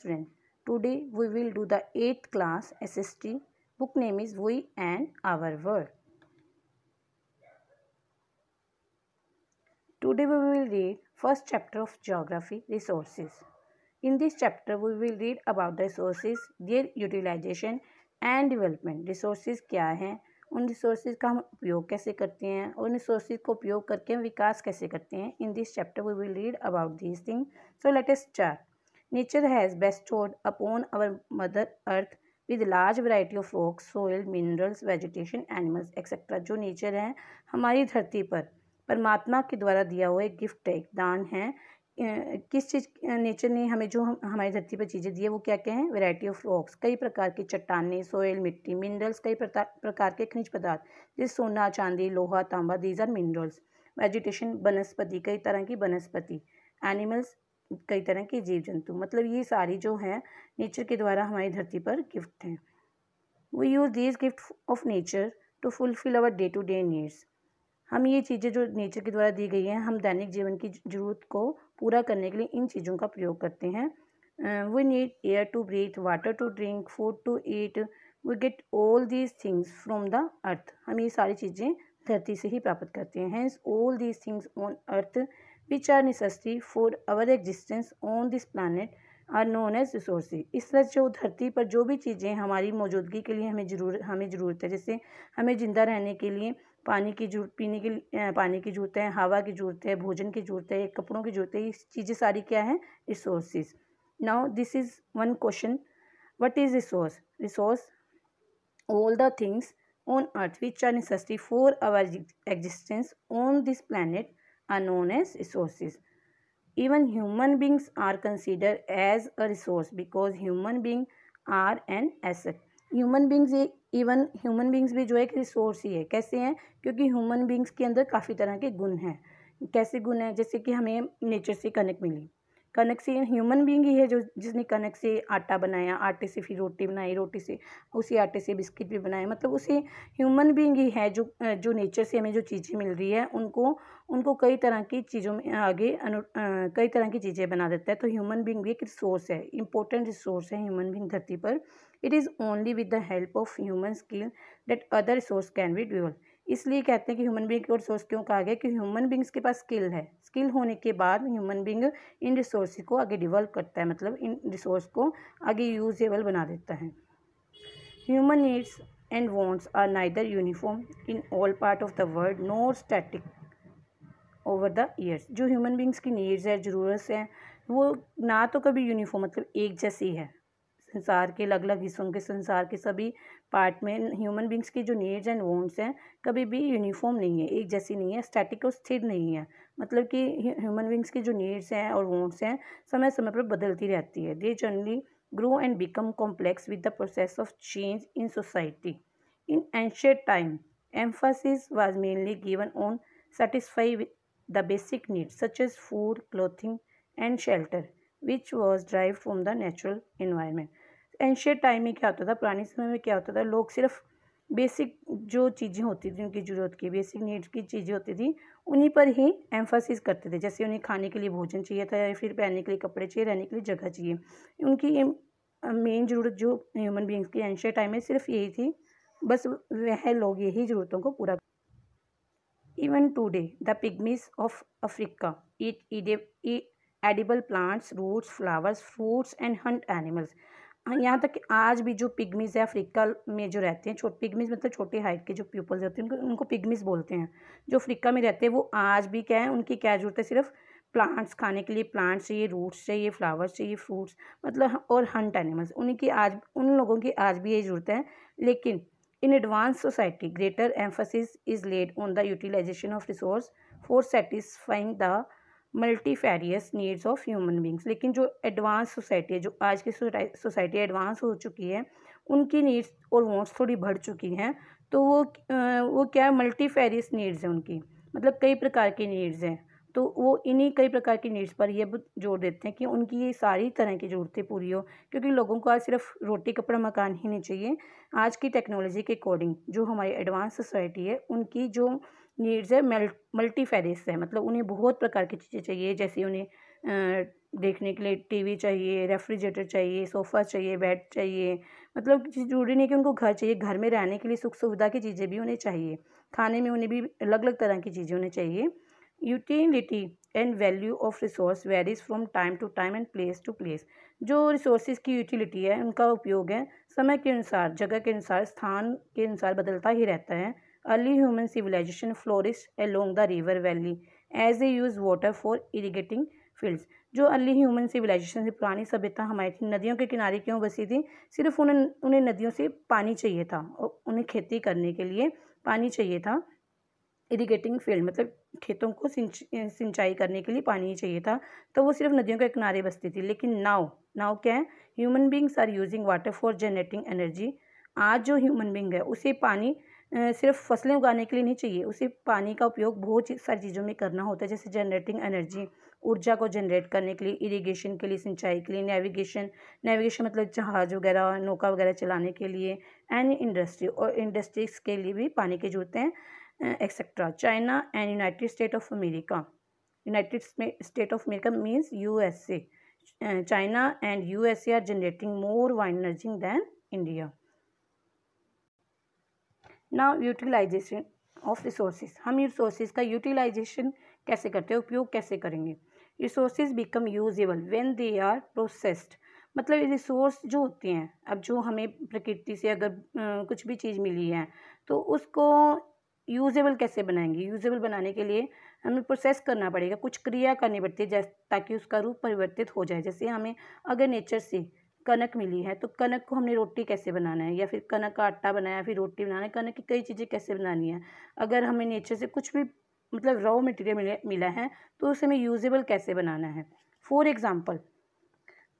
Morning student today we will do the eighth class S S T book name is we and our world today we will read first chapter of geography resources in this chapter we will read about resources their utilization and development resources क्या हैं उन resources का हम उपयोग कैसे करते हैं उन रिसोर्सेज को उपयोग करके हम विकास कैसे करते हैं in this chapter we will read about this thing so let latest chart Nature has bestowed upon our mother earth with large variety of rock soil minerals vegetation animals etcetera जो nature है हमारी धरती पर परमात्मा के द्वारा दिया हुआ एक गिफ्ट है एक दान है किस चीज़ नेचर ने हमें जो हम हमारी धरती पर चीज़ें दी है वो क्या क्या हैं वैरायटी ऑफ रॉक्स कई प्रकार की चट्टाने सोयल मिट्टी मिनरल्स कई प्रकार के खनिज पदार्थ जैसे सोना चांदी लोहा तांबा दीज आर मिनरल्स वेजिटेशन वनस्पति कई तरह की वनस्पति एनिमल्स कई तरह के जीव जंतु मतलब ये सारी जो हैं नेचर के द्वारा हमारी धरती पर गिफ्ट हैं we use these gift of nature to fulfil our day to day needs हम ये चीज़ें जो नेचर के द्वारा दी गई हैं हम दैनिक जीवन की जरूरत को पूरा करने के लिए इन चीज़ों का प्रयोग करते हैं we need air to breathe water to drink food to eat we get all these things from the earth हम ये सारी चीज़ें धरती से ही प्राप्त करते हैं hence all these things on earth which are necessary for our existence on this planet are known as resource इस तरह जो धरती पर जो भी चीज़ें हमारी मौजूदगी के लिए हमें जरूर हमें ज़रूरत है जैसे हमें ज़िंदा रहने के लिए पानी की जरूरत पीने के लिए पानी की ज़रूरत है हवा की ज़रूरत है भोजन की ज़रूरत है कपड़ों की ज़रूरत है ये चीज़ें सारी क्या है resource now this is one question what is resource resource all the things on earth which are necessary for our existence on this planet are known as resources. Even human beings are considered as a resource because human being are an asset. human beings even human beings beings भी जो है एक resource ही है कैसे हैं क्योंकि human beings के अंदर काफ़ी तरह के गुण हैं कैसे गुण हैं जैसे कि हमें नेचर से कनेक्ट मिली कनक से ह्यूमन बींग ही है जो जिसने कनक से आटा बनाया आटे से फिर रोटी बनाई रोटी से उसी आटे से बिस्किट भी बनाए मतलब उसे ह्यूमन बींग ही है जो जो नेचर से हमें जो चीज़ें मिल रही है उनको उनको कई तरह की चीज़ों में आगे अनु आ, कई तरह की चीज़ें बना देता है तो ह्यूमन बींग भी एक रिसोर्स है इंपॉर्टेंट रिसोर्स है ह्यूमन बींग धरती पर it is only with the help of human skill that other resource can be develop इसलिए कहते हैं कि ह्यूमन बींग और रिसोर्स क्यों कहा गया कि ह्यूमन बींग्स के पास स्किल है स्किल होने के बाद ह्यूमन बींग इन रिसोर्स को आगे डिवेल्प करता है मतलब इन रिसोर्स को आगे यूजेबल बना देता है human needs and wants are neither uniform in all part of the world no static over the years जो ह्यूमन बींग्स की नीड्स है ज़रूरत है वो ना तो कभी यूनिफॉर्म मतलब एक जैसी है संसार के अलग अलग हिस्सों के संसार के सभी पार्ट में ह्यूमन बींग्स की जो नीड्स एंड वॉन्ट्स हैं कभी भी यूनिफॉर्म नहीं है एक जैसी नहीं है स्टैटिक और स्थिर नहीं है मतलब कि ह्यूमन बींग्स की जो नीड्स हैं और वॉन्ट्स हैं समय समय पर बदलती रहती है they generally grow and become complex with the process of change in society in ancient time emphasis was mainly given on satisfy the basic needs such as food clothing and shelter which was drive from the natural environment ancient time में क्या होता था पुराने समय में क्या होता था लोग सिर्फ बेसिक जो चीज़ें होती थी उनकी ज़रूरत की बेसिक नीड्स की चीज़ें होती थी उन्हीं पर ही एम्फोसिस करते थे जैसे उन्हें खाने के लिए भोजन चाहिए था या फिर पहनने के लिए कपड़े चाहिए रहने के लिए जगह चाहिए उनकी मेन ज़रूरत जो ह्यूमन बींग्स की एंशियट टाइम में सिर्फ यही थी बस वह लोग यही ज़रूरतों को पूरा even today the pygmies of Africa eat edible plants roots flowers fruits and hunt animals हाँ, यहाँ तक कि आज भी जो पिगमीज़ है अफ्रीका में जो रहते हैं छोटे पिगमीज मतलब छोटे हाइट के जो पीपल्स रहते हैं उनको उनको पिगमीज बोलते हैं जो अफ्रीका में रहते हैं वो आज भी क्या है उनकी क्या ज़रूरत है सिर्फ प्लांट्स खाने के लिए प्लांट्स चाहिए रूट्स चाहिए फ्लावर्स चाहिए फ्रूट्स मतलब और हंट एनिमल्स उनकी आज उन लोगों की आज भी यही ज़रूरत है लेकिन in advance society greater emphasis is laid on the utilization of resource for satisfying the multifarious needs of human beings लेकिन जो एडवांस सोसाइटी है जो आज की सोसाइटी एडवांस हो चुकी है उनकी नीड्स और वॉन्ट्स थोड़ी बढ़ चुकी हैं तो वो वो क्या है मल्टीफेरियस नीड्स हैं उनकी मतलब कई प्रकार की नीड्स हैं तो वो इन्हीं कई प्रकार की नीड्स पर ये जोर देते हैं कि उनकी ये सारी तरह की ज़रूरतें पूरी हो क्योंकि लोगों को आज सिर्फ रोटी कपड़ा मकान ही नहीं चाहिए आज की टेक्नोलॉजी के अकॉर्डिंग जो हमारी एडवांस सोसाइटी है उनकी जो नीड्स है मल्टी फेरिस है मतलब उन्हें बहुत प्रकार की चीज़ें चाहिए जैसे उन्हें देखने के लिए टीवी चाहिए रेफ्रिजरेटर चाहिए सोफ़ा चाहिए बेड चाहिए मतलब ज़रूरी नहीं कि उनको घर चाहिए घर में रहने के लिए सुख सुविधा की चीज़ें भी उन्हें चाहिए खाने में उन्हें भी अलग अलग तरह की चीज़ें उन्हें चाहिए utility and value of resource varies from time to time and place to place जो रिसोर्सेज की यूटिलिटी है उनका उपयोग है समय के अनुसार जगह के अनुसार स्थान के अनुसार बदलता ही रहता है early human civilization flourish along the river valley as a use water for irrigating fields जो अर्ली ह्यूमन सिविलाइजेशन से पुरानी सभ्यता हमारी थी नदियों के किनारे क्यों बसी थी सिर्फ उन्हें उन्हें नदियों से पानी चाहिए था और उन्हें खेती करने के लिए पानी चाहिए था इरीगेटिंग फील्ड मतलब खेतों को सिंच सिंचाई करने के लिए पानी चाहिए था तो वो सिर्फ नदियों के किनारे बसती थी लेकिन नाव नाव क्या है human beings are using water for generating energy आज जो ह्यूमन बींग है उसे पानी सिर्फ फसलें उगाने के लिए नहीं चाहिए उसे पानी का उपयोग बहुत सारी चीज़ों में करना होता है जैसे जनरेटिंग एनर्जी ऊर्जा को जनरेट करने के लिए इरिगेशन के लिए सिंचाई के लिए नेविगेशन नेविगेशन मतलब जहाज़ वगैरह नौका वगैरह चलाने के लिए एंड इंडस्ट्री और इंडस्ट्रीज के लिए भी पानी की ज़रूरत है etcetera China and United State of America United State of America means U S A China and U S A are generating more energy than India ना यूटिलाइजेशन ऑफ रिसोर्सेज हम रिसोर्सेज का यूटिलाइजेशन कैसे करते हैं उपयोग कैसे करेंगे resources become usable when they are processed मतलब रिसोर्स जो होते हैं अब जो हमें प्रकृति से अगर कुछ भी चीज़ मिली है तो उसको यूजेबल कैसे बनाएंगे यूजेबल बनाने के लिए हमें प्रोसेस करना पड़ेगा कुछ क्रिया करनी पड़ती है जैसे ताकि उसका रूप परिवर्तित हो जाए जैसे हमें अगर नेचर से कनक मिली है तो कनक को हमने रोटी कैसे बनाना है या फिर कनक का आटा बनाया फिर रोटी बनाना है कनक की कई चीज़ें कैसे बनानी है अगर हमें नेचर से कुछ भी मतलब रॉ मटेरियल मिला है तो उसे हमें यूजेबल कैसे बनाना है for example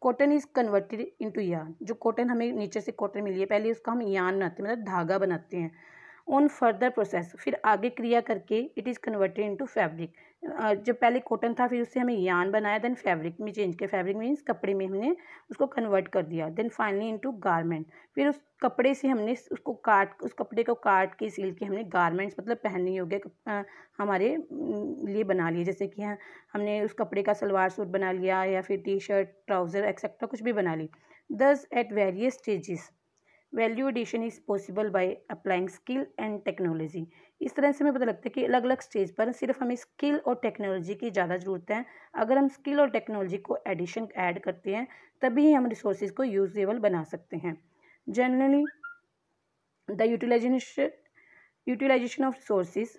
cotton is converted into yarn जो कॉटन हमें नेचर से कॉटन मिली है पहले उसका हम यान बनाते हैं मतलब धागा बनाते हैं ऑन फर्दर प्रोसेस फिर आगे क्रिया करके it is converted into fabric जब पहले कॉटन था फिर उससे हमें यान बनाया देन फैब्रिक में चेंज किया फैब्रिक मीन्स कपड़े में हमने उसको कन्वर्ट कर दिया देन फाइनली इनटू गारमेंट फिर उस कपड़े से हमने उसको काट उस कपड़े को काट के सिल के हमने गारमेंट्स मतलब पहनने हो गए हमारे लिए बना लिए जैसे कि हाँ, हमने उस कपड़े का सलवार सूट बना लिया या फिर टी शर्ट ट्राउज़र एक्सेट्रा कुछ भी बना ली thus at various stages value addition is possible by applying skill and technology इस तरह से हमें पता लगता है कि अलग अलग स्टेज पर सिर्फ हमें स्किल और टेक्नोलॉजी की ज़्यादा ज़रूरत है अगर हम स्किल और टेक्नोलॉजी को एडिशन ऐड करते हैं तभी हम रिसोर्स को यूजेबल बना सकते हैं generally the utilization utilization of resource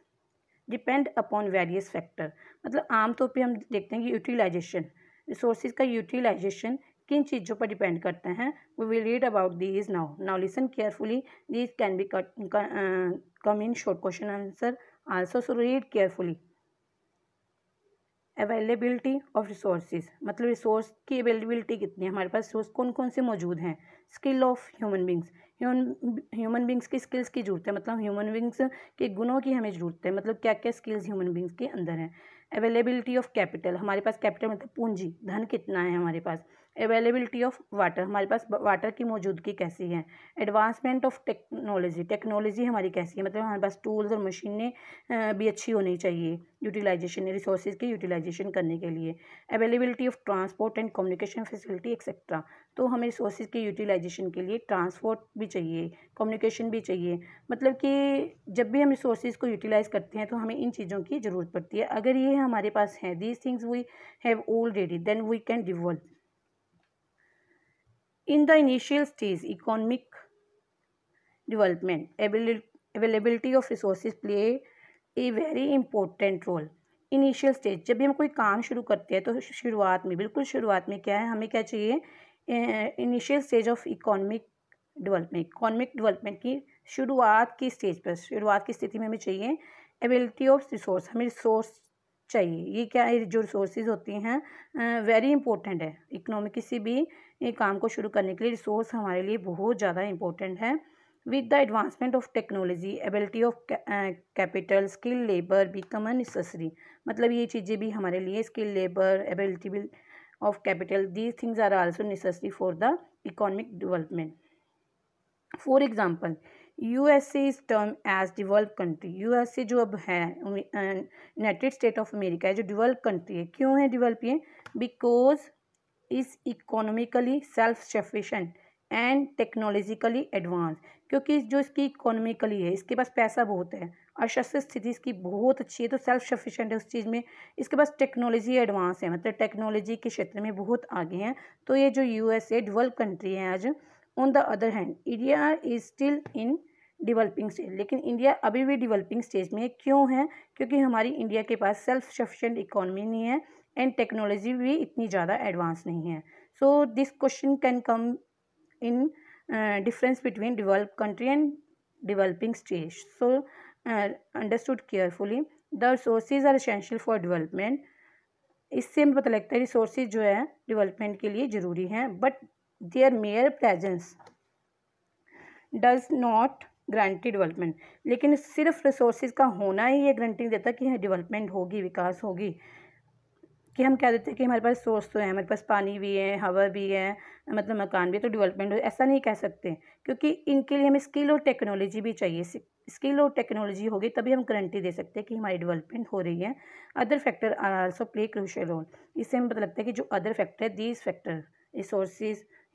depend upon various factor मतलब आमतौर पर हम देखते हैं कि यूटिलाइजेशन रिसोर्स का यूटिलाइजेशन किन चीज़ों पर डिपेंड करते हैं we will read about these now now listen carefully these can be come in short question answer also so read carefully availability of resources मतलब रिसोर्स की अवेलेबिलिटी कितनी है हमारे पास रिसोर्स कौन कौन से मौजूद हैं skill of human beings human beings की स्किल्स की जरूरत है मतलब ह्यूमन बींग्स के गुणों की हमें जरूरत है मतलब क्या क्या स्किल्स ह्यूमन बींग्स के अंदर हैं अवेलेबिलिटी ऑफ कैपिटल हमारे पास कैपिटल मतलब पूंजी धन कितना है हमारे पास अवेलेबिलिटी ऑफ वाटर हमारे पास वाटर की मौजूदगी कैसी है एडवांसमेंट ऑफ टेक्नोलॉजी टेक्नोलॉजी हमारी कैसी है मतलब हमारे पास टूल्स और मशीनें भी अच्छी होनी चाहिए यूटिलाइजेशन रिसोर्स की यूटिलाइजेशन करने के लिए availability of transport and communication facility etcetera तो हमें रिसोर्स के यूटिलाइजेशन के लिए ट्रांसपोर्ट भी चाहिए कम्युनिकेशन भी चाहिए मतलब कि जब भी हम रिसोर्स को यूटिलाइज़ करते हैं तो हमें इन चीज़ों की ज़रूरत पड़ती है अगर ये हमारे पास हैं these things we have already then we can develop In the initial stage, economic development, availability of resource play a very important role initial stage जब भी हम कोई काम शुरू करते हैं तो शुरुआत में बिल्कुल शुरुआत में क्या है हमें क्या चाहिए initial stage of economic development economic development की शुरुआत की स्टेज पर शुरुआत की स्थिति में हमें चाहिए एबिलिटी ऑफ रिसोर्स हमें रिसोर्स चाहिए ये क्या है जो रिसोर्सेज होती हैं वेरी इंपॉर्टेंट है इकनॉमिक किसी भी काम को शुरू करने के लिए रिसोर्स हमारे लिए बहुत ज़्यादा इंपॉर्टेंट है with the advancement of technology ability of capital skill labour become necessary मतलब ये चीज़ें भी हमारे लिए skill labour ability of capital these things are also necessary for the economic development for example USA is term as develop country USA जो अब है United State of America है जो डिवेल्प कंट्री है क्यों है डिवेल्प ये because is economically self sufficient and technologically advance क्योंकि जो इसकी इकोनॉमिकली है इसके पास पैसा बहुत है अशस्त्र स्थिति इसकी बहुत अच्छी है तो सेल्फ सफिशेंट है उस चीज़ में इसके पास टेक्नोलॉजी एडवांस है मतलब टेक्नोलॉजी के क्षेत्र में बहुत आगे हैं तो ये जो U S A develop country है आज on the other hand India is still in developing stage लेकिन इंडिया अभी भी डिवेलपिंग स्टेज में क्यों है क्योंकि हमारी इंडिया के पास सेल्फ सफिशेंट इकोनॉमी नहीं है एंड टेक्नोलॉजी भी इतनी ज़्यादा एडवांस नहीं है so this question can come in difference between develop country and developing stage so understood carefully the resources are essential for development इससे हमें पता लगता है रिसोर्सेज जो है डिवेलपमेंट के लिए ज़रूरी हैं but their mere presence does not guarantee development लेकिन सिर्फ रिसोर्स का होना ही ये ग्रांटी देता कि डेवलपमेंट होगी विकास होगी कि हम कह देते हैं कि हमारे पास सोर्स तो है हमारे पास पानी भी है हवा भी है मतलब मकान भी है तो डेवलपमेंट हो ऐसा नहीं कह सकते क्योंकि इनके लिए हमें स्किल और टेक्नोलॉजी भी चाहिए स्किल और टेक्नोलॉजी होगी तभी हम गारंटी दे सकते हैं कि हमारी डेवलपमेंट हो रही है other factor are also play crucial role इससे हमें पता लगता है कि जो अदर फैक्टर है these factor resource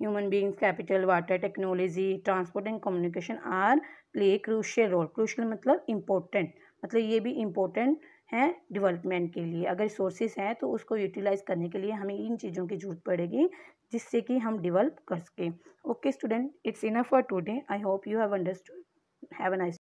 human beings capital water technology transport and communication are play crucial role crucial मतलब इम्पोर्टेंट मतलब ये भी इम्पोर्टेंट है डेवलपमेंट के लिए अगर सोर्सेज हैं तो उसको यूटिलाइज करने के लिए हमें इन चीज़ों की जरूरत पड़ेगी जिससे कि हम डिवेल्प कर सकें okay student it's enough for today I hope you have understood have a nice